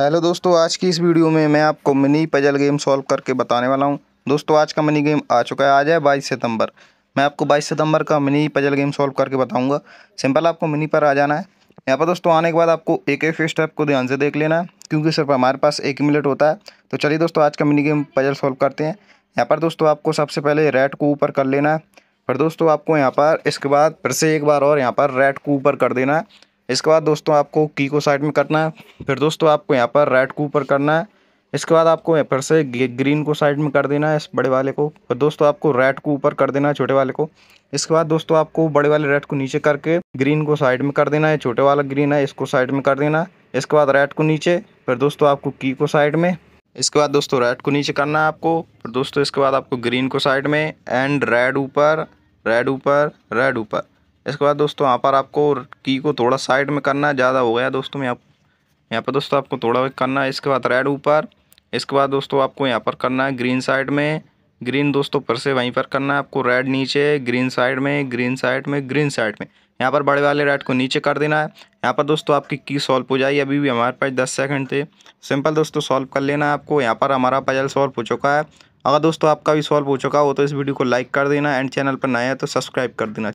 hello दोस्तों आज की इस वीडियो में मैं आपको मिनी पजल गेम सॉल्व करके बताने वाला हूं दोस्तों आज का मिनी गेम आ चुका है आज है बाईस सितंबर मैं आपको बाईस सितंबर का मिनी पजल गेम सॉल्व करके बताऊंगा सिंपल आपको मिनी पर आ जाना है यहाँ पर दोस्तों आने के बाद आपको एक एक स्टेप को ध्यान से देख लेना है क्योंकि सिर्फ हमारे पास एक ही मिनट होता है तो चलिए दोस्तों आज का मिनी गेम पजल सॉल्व करते हैं यहाँ पर दोस्तों आपको सबसे पहले रेड को ऊपर कर लेना है फिर दोस्तों आपको यहाँ पर इसके बाद फिर से एक बार और यहाँ पर रेड को ऊपर कर देना है इसके बाद दोस्तों आपको की को साइड में करना है फिर दोस्तों आपको यहाँ पर रेड को ऊपर करना है इसके बाद आपको फिर से ग्रीन को साइड में कर देना है इस बड़े वाले को फिर दोस्तों आपको रेड को ऊपर कर देना है छोटे वाले को इसके बाद दोस्तों आपको बड़े वाले रेड को नीचे करके ग्रीन को साइड में कर देना है छोटे वाला ग्रीन है इसको साइड में कर देना है इसके बाद रेड को नीचे फिर दोस्तों आपको की को साइड में इसके बाद दोस्तों रेड को नीचे करना है आपको फिर दोस्तों इसके बाद आपको ग्रीन को साइड में एंड रेड ऊपर रेड ऊपर रेड ऊपर इसके बाद दोस्तों यहाँ पर आपको की को थोड़ा साइड में करना है ज़्यादा हो गया दोस्तों यहाँ यहाँ पर दोस्तों आपको थोड़ा करना है इसके बाद रेड ऊपर इसके बाद दोस्तों आपको यहाँ पर करना है ग्रीन साइड में ग्रीन दोस्तों फिर से वहीं पर करना है आपको रेड नीचे ग्रीन साइड में ग्रीन साइड में ग्रीन साइड में यहाँ पर बड़े वाले रेड को नीचे कर देना है यहाँ पर दोस्तों आपकी की सॉल्व हो जाएगी अभी भी हमारे पास दस सेकंड थे सिंपल दोस्तों सॉल्व कर लेना है आपको यहाँ पर हमारा पजल सॉल्व हो चुका है अगर दोस्तों आपका भी सॉल्व हो चुका हो तो इस वीडियो को लाइक कर देना एंड चैनल पर नया है तो सब्सक्राइब कर देना